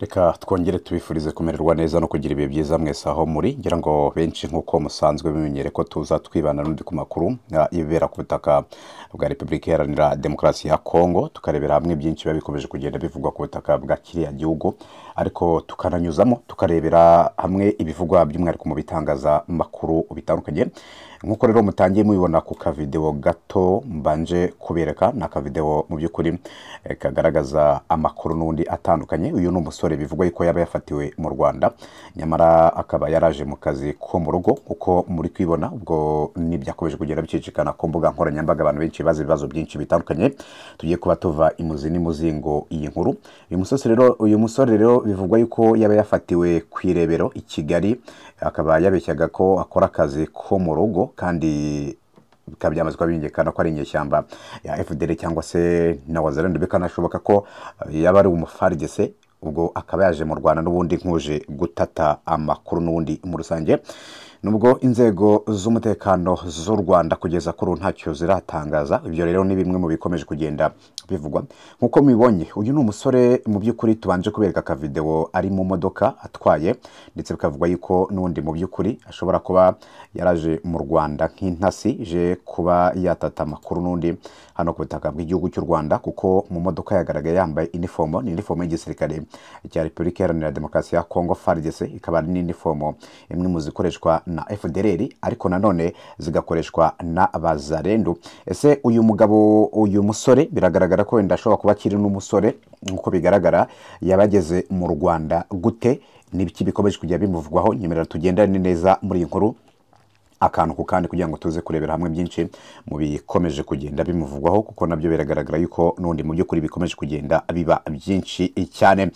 reka twongere tubifurize kumererwa neza no kugira ibihe byiza mwese aho muri ngira ngo benshi nk'uko musanzwe bimenyere ko tuza twibana n'undi ku makuru ibibera ku butaka bwa repubulika iharanira demokarasi ya kongo tukarebera hamwe byinshi biba bikomeje kugenda bivugwa ku butaka bwa kiriya gihugu ariko tukananyuzamo tukarebera hamwe ibivugwa by'umwihariko mu bitangazamakuru bitandukanye nk'uko rero mutangiye mubibona ku kavidewo gato mbanje kubereka ni akavidewo mu by'ukuri eh, kagaragaza amakuru n’undi atandukanye uyu ni umusore bivugwa yuko yaba yafatiwe mu rwanda nyamara akaba yaraje mu kazi ko mu rugo uko muri kwibona ubwo n'ibyakomeje kugenda bicicikana ku mbuga nkoranyambaga abantu benshi bazi ibibazo byinshi bitandukanye tugiye kuba tuva imuzi n'imuzingo iyi nkuru uyu musore rero bivugwa yuko yaba yafatiwe ku irebero i kigali akaba yabeshyaga ko akora akazi ko mu rugo kandi bikaba byamaze kuba bimenyekana ko ari inyeshyamba ya fdr cyangwa se na wazalende bikanashoboka ko eh, yaba ari umufarigese ubwo akaba yaje mu rwanda n'ubundi nkuje gutata amakuru n'ubundi muri rusange nubwo inzego z'umutekano z'u Rwanda kugeza kuri ubu ntacyo ziratangaza ibyo rero ni bimwe mu bikomeje kugenda bivugwa nk'uko mubibonye uyu ni umusore mu by'ukuri tubanje kubereka akavidewo ari mu modoka atwaye ndetse bikavugwa yuko n'undi mu by'ukuri ashobora kuba yaraje mu rwanda nk'intasi ije kuba yatata amakuru n'undi hano ku butaka bw'igihugu cy'u rwanda kuko mu modoka yagaragaye yambaye inifomo ni inifomo y'igisirikare cya repubulika iharanira demokarasi ya kongo fardc ikaba ari n'inifomo imwe mu zikoreshwa na FDLR ariko nanone zigakoreshwa na bazarendu ese uyu mugabo uyu musore biragaragara ko wenda ashobora kuba akiri n'umusore nk'uko bigaragara yabageze mu rwanda gute n'ibiki bikomeje kujya bimuvugwaho nyemera tugendane neza muri iyi nkuru akantu ku kandi kugira ngo tuze kurebera hamwe byinshi mu bikomeje kugenda bimuvugwaho kuko nabyo biragaragara yuko n'undi mu by'ukuri bikomeje kugenda biba byinshi cyane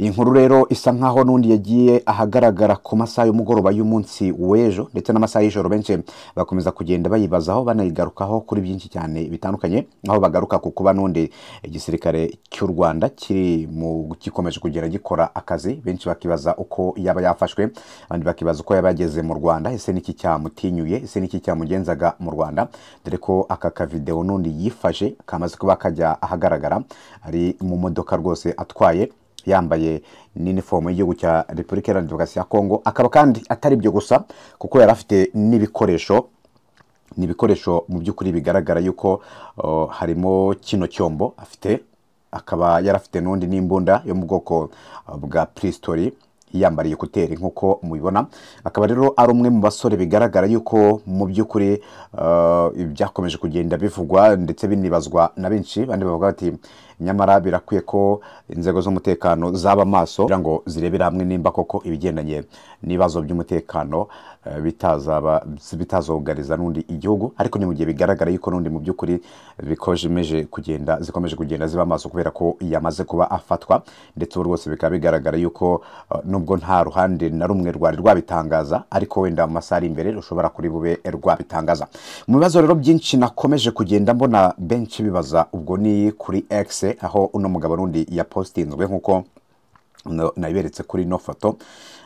iyi nkuru rero isa nkaho n'undi yagiye ahagaragara ku masaha y'umugoroba y'umunsi w'ejo ndetse n'amasaha y'ijoro benshi bakomeza kugenda bayibazaho banayigarukaho kuri byinshi cyane bitandukanye aho bagaruka ku kuba n'undi igisirikare cy'u rwanda kiri mu gikomeje kugera gikora akazi benshi bakibaza uko yaba yafashwe abandi bakibaza uko yaba yageze mu rwanda ese n'iki cyamuti yatinyuye ese n'iki cyamugenzaga mu rwanda dore ko aka kavidewo n'undi yifashe kamaze kuba kajya ahagaragara ari mu modoka rwose atwaye yambaye n'inifomu y'igihugu cya repubulika iharanira demokarasi ya kongo akaba kandi atari ibyo gusa kuko yari afite n'ibikoresho ni ibikoresho mu by'ukuri bigaragara yuko harimo kino cyombo afite akaba yari afite n'undi n'imbunda yo mu bwoko bwa pisitori yambariye ekuteri nk'uko mubibona akaba rero ari umwe mu basore bigaragara yuko mu by'ukuri uh, byakomeje kugenda bivugwa ndetse binibazwa na benshi bandi bavuga bati nyamara birakwiye ko inzego z'umutekano zaba amaso kugira ngo zirebere hamwe nimba koko ibigendanye n'ibibazo by'umutekano eh, bitazogariza n'undi igihugu ariko ni mu gihe bigaragara yuko n'undi mu by'ukuri bikomeje kugenda zikomeje kugenda ziba amaso kubera ko yamaze kuba afatwa ndetse ubu rwose bikaba bigaragara yuko eh, nubwo nta ruhande na rumwe rwari rwabitangaza ariko wenda mu masaha ari imbere rushobora kuri bube rwabitangaza mu bibazo rero byinshi nakomeje kugenda mbona benshi bibaza ubwo ni kuri egisi aho uno mugabo n'undi yapositinzwe nk'uko nayiberetse kuri ino foto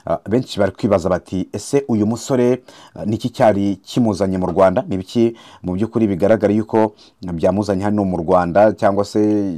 Ah, benshi bari kwibaza bati ese uyu musore ah, ni iki cyari kimuzanye mu rwanda ni ibiki mu by'ukuri bigaragara yuko byamuzanye hano mu rwanda cyangwa se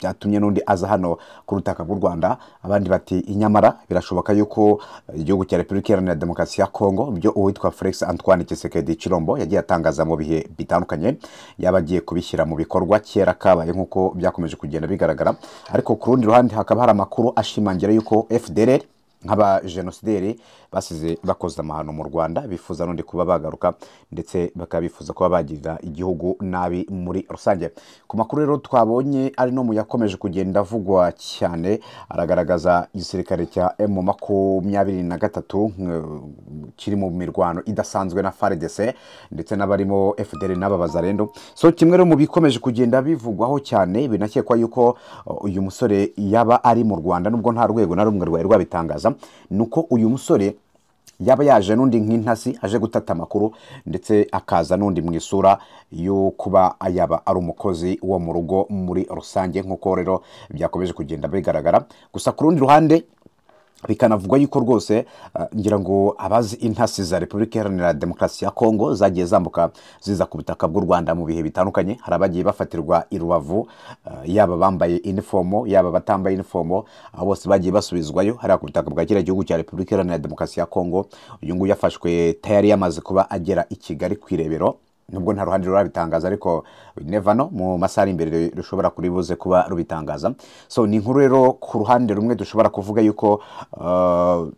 byatumye n'undi aza hano ku butaka bw'u rwanda abandi bati inyamara birashoboka yuko ah, igihugu cya repubulika iharanira demokarasi ya kongo byo uwitwa felix antoine kisekedi cirombo yagiye atangaza mu bihe bitandukanye yaba agiye kubishyira mu bikorwa kera kabaye nk'uko byakomeje kugenda bigaragara ariko ku rundi ruhande hakaba hari amakuru ashimangira yuko fdr nk'abajenosideri basize bakoze amahano mu rwanda bifuza n'undi kuba bagaruka ndetse bakaba bifuza kuba bagirira igihugu nabi muri rusange ku makuru rero twabonye ari no mu yakomeje kugenda avugwa cyane aragaragaza igisirikare cya emu makumyabiri na gatatu kiri mu mirwano idasanzwe na faredese ndetse n'abarimo efuderi n'ababazarendo so kimwe rero mu bikomeje kugenda bivugwaho cyane binakekwa yuko uh, uyu musore yaba ari mu rwanda nubwo nta rwego na rumwe rwari rwabitangaza ni uko uyu musore yaba yaje n'undi nk'intasi aje gutata amakuru ndetse akaza n'undi mu isura yo kuba yaba ari umukozi wo mu rugo muri rusange nk'uko rero byakomeje kugenda bigaragara gusa ku rundi ruhande bikanavugwa yuko rwose ah, ngira ngo abazi intasi za repubulika iharanira demokarasi ya kongo zagiye zambuka ziza ku butaka bw'u rwanda mu bihe bitandukanye hari abagiye bafatirwa i rubavu ah, yaba bambaye inifomo yaba batambaye inifomo bose bagiye basubizwayo hariya ku butaka bwa kiriya gihugu cya repubulika iharanira demokarasi ya kongo uyu nguyu yafashwe tayari yamaze kuba agera i kigali ku irebero nubwo nta ruhande rurabitangaza ariko nevano mu masaha ari imbere rushobora kuribuze kuba rubitangaza so ni inkuru rero ku ruhande rumwe dushobora kuvuga yuko uh,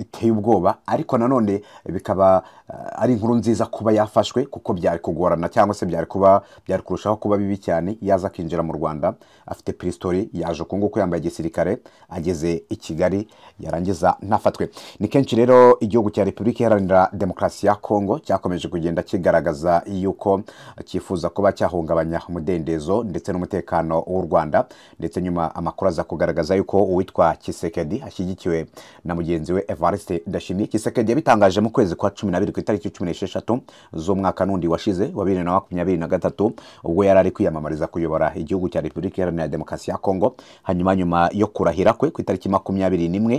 iteye ubwoba ariko nanone eh, bikaba eh, ari inkuru nziza kuba yafashwe kuko byari kugorana cyangwa se byari kuba byari kurushaho kuba bibi cyane yaza akinjira mu rwanda afite pisitori yaje uku nguku yambaye igisirikare ageze i kigali yarangiza ntafatwe ni kenshi rero igihugu cya repubulika iharanira demokarasi ya kongo cyakomeje kugenda kigaragaza yuko cyifuza eh, kuba cyahungabanya umudendezo ndetse n'umutekano w'u rwanda ndetse nyuma amakuru aza kugaragaza yuko uwitwa kisekedi ashyigikiwe na mugenzi we eva Evariste Ndashimye Kiseke yabitangaje mu kwezi kwa cumi n'abiri ku itariki cumi n'esheshatu z'umwaka n'undi washize wa bibiri na makumyabiri na gatatu ubwo yari ari kwiyamamariza kuyobora igihugu cya Repubulika Iharanira Demokarasi ya Kongo hanyuma nyuma yo kurahira kwe ku itariki makumyabiri n'imwe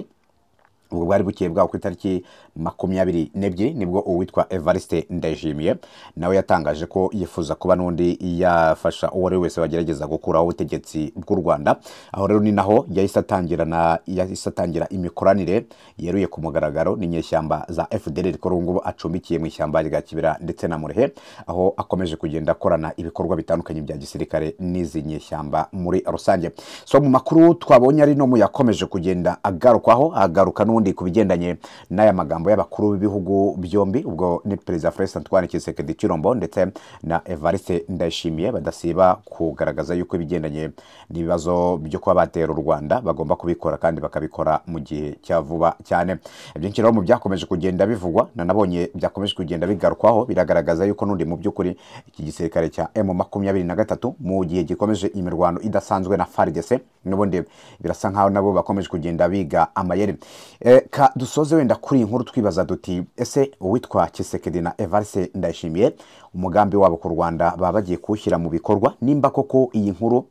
ubwo bwari bukeye bwaho ku itariki makumyabiri n'ebyiri nibwo uwitwa evariste ndayishimiye nawe yatangaje ko yifuza kuba n'undi yafasha uwo ari we wese wagerageza gukuraho ubutegetsi bw'u rwanda aho rero ni naho yahise atangira na atangira imikoranire yeruye ku mugaragaro n'inyeshyamba za fdr ko ubu ngubu acumbikiye mu ishyamba rya Kibira ndetse na murehe aho akomeje kugenda akorana ibikorwa bitandukanye bya gisirikare n'izi nyeshyamba muri rusange so mu makuru twabonye ari no mu yakomeje kugenda agarukwaho agaruka n'ubundi ubundi ku bigendanye n'aya magambo y'abakuru b'ibihugu byombi ubwo ni perezida Felicitin Tshisekedi Tshilombo ndetse na Evariste Ndayishimiye badasiba kugaragaza yuko ibigendanye n'ibibazo byo kuba batera u Rwanda bagomba kubikora kandi bakabikora mu gihe cya vuba cyane ibyinshi rero mu byakomeje kugenda bivugwa na nabonye byakomeje kugenda bigarukwaho biragaragaza yuko n'undi mu by'ukuri iki gisirikare cya M makumyabiri na gatatu mu gihe gikomeje imirwano idasanzwe na FARDC n'ubundi birasa nkaho nabo bakomeje kugenda biga amayeri e, dusoze wenda kuri iyi nkuru twibaza duti ese uwitwa kisekedi na evariste ndayishimiye umugambi wabo ku rwanda baba bagiye kuwushyira mu bikorwa nimba koko iyi nkuru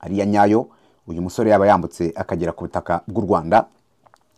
ari iya nyayo uyu musore yaba yambutse akagera ku butaka bw'u rwanda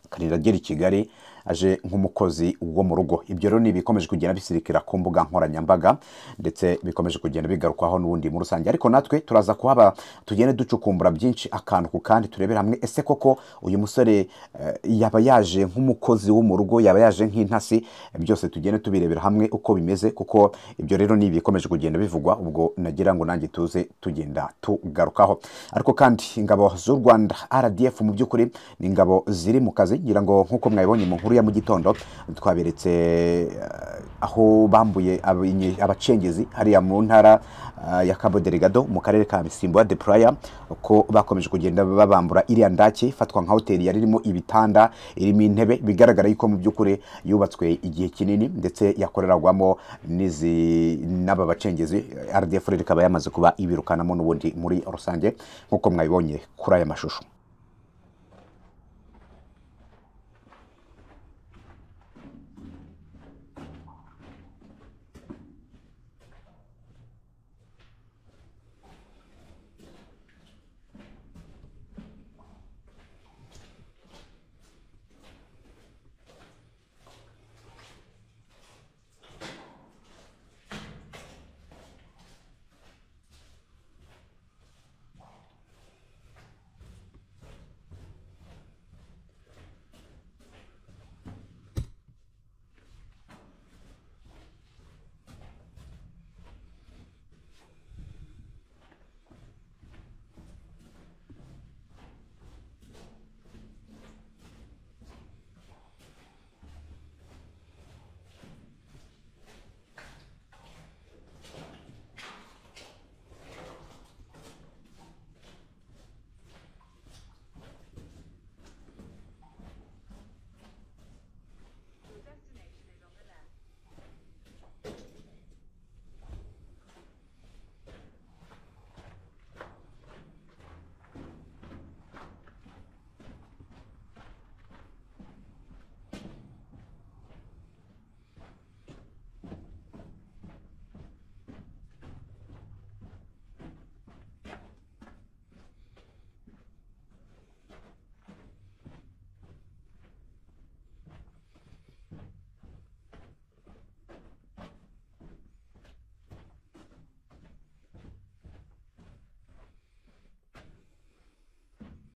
akarira agera i kigali aje nk'umukozi wo mu rugo ibyo rero ni ibikomeje kugenda bisirikira ku mbuga nkoranyambaga ndetse bikomeje kugenda bigarukwaho n'ubundi muri rusange ariko natwe turaza kuhaba tugende ducukumbura byinshi akantu ku kandi turebere hamwe ese koko uyu musore eh, yaba yaje nk'umukozi wo mu rugo yaba yaje nk'intasi byose tugende tubirebera hamwe uko bimeze kuko ibyo rero ni ibikomeje kugenda bivugwa ubwo nagira ngo nanjye tuze tugenda tugarukaho ariko kandi ingabo z'u rwanda rdf mu by'ukuri ni ingabo ziri mu kazi ngira ngo nk'uko mwabibonye mu nkuru buriya mu gitondo twaberetse eh, aho bambuye abacengezi hariya mu ntara eh, ya Cabo Delgado mu karere ka Misimbo de Praia ko bakomeje kugenda babambura iriya ndake ifatwa nka hoteli yari irimo ibitanda irimo intebe bigaragara yuko mu by'ukuri yubatswe igihe kinini ndetse yakoreragwamo n'aba bacengezi RDF rikaba yamaze kuba ibirukanamo n'ubundi muri rusange nk'uko mwabibonye kuri aya mashusho